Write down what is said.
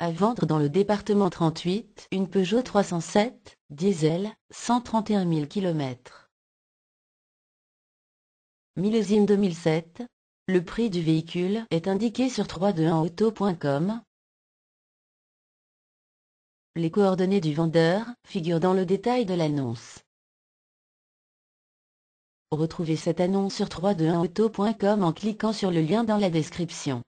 À vendre dans le département 38, une Peugeot 307, diesel, 131 000 km. Millésime 2007. Le prix du véhicule est indiqué sur 321auto.com. Les coordonnées du vendeur figurent dans le détail de l'annonce. Retrouvez cette annonce sur 321auto.com en cliquant sur le lien dans la description.